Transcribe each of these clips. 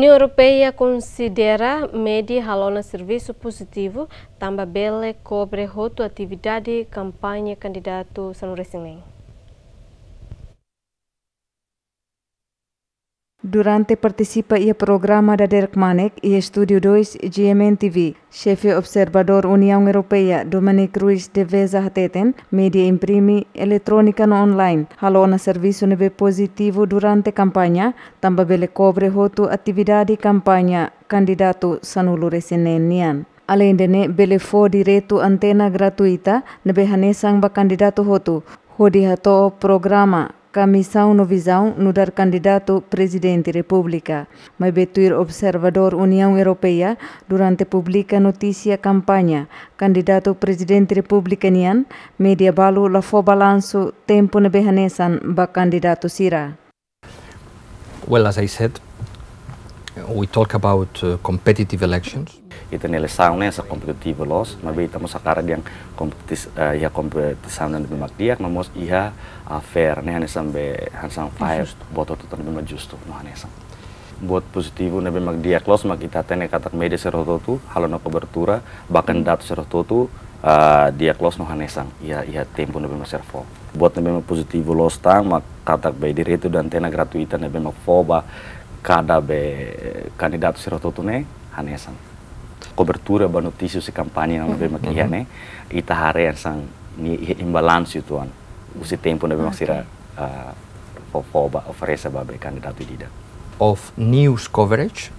União Europeia considera média Halona serviço positivo, também Bele cobre roto atividade campanha candidato Sanu Durante participa ia programa da Derek Manek ia Studio 2 GMN TV. Chefe observador União Europeia Dominic Ruiz de Veza Hateten, media imprimi eletrônica no online. Halou na serviço neve positivo durante kampanya, tamba bele cobre hotu atividade kampanya candidato Sanulo Resenenian. Além de ne, bele fo direto antena gratuita, nebe hanesang ba candidato hotu. Hodi hato programa kami no visaun no dar candidato presidente república. Mas betuir observador União Europeia durante publica notisia campanha candidato presidente república nian media balu la fo balanço tempo ne behanesan ba candidato sira. Well, as I said, we talk about uh, competitive elections itanailisaungnay sa competitivolos mabe itamo sakarad yang kompetis uh, eh, ya kompetis di bimak diak mos iha uh, fair ne hanesam be hansang fair boto to tan bimak justo no hanesam buat positivo na bimak diak los mak itatene katak media serototu halona kobertura bahkan datu serototu Uh, dia close no hanesang ia ia tempo nabi mas servo buat nabi ma positivo loss tang mak katak bayi diri itu dan tena gratuita nabi mak foba kada be eh, kandidat sirototu ne hanesang cobertura banoticius e campanha não vem aqui né ya, e ¿eh? tahare sang ni imbalance tuan usi tempo na vem sira ba oferece babe candidato dida of news coverage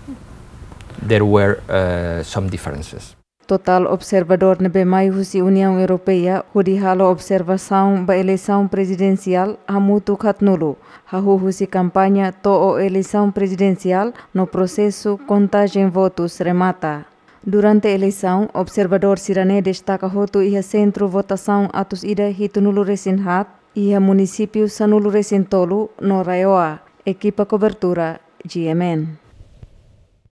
there were uh, some differences total observador be mai husi União Europeia hudi halo observação ba eleição presidencial hamutu khatnulu hahu husi campanha to o eleição presidencial no processo contagem votos remata Durante a eleição, observador Sirané destaca roto ia centro votação atos ida é hitunulu resinhat a é município sanulu resintolu no Raioa. Equipa cobertura GMN.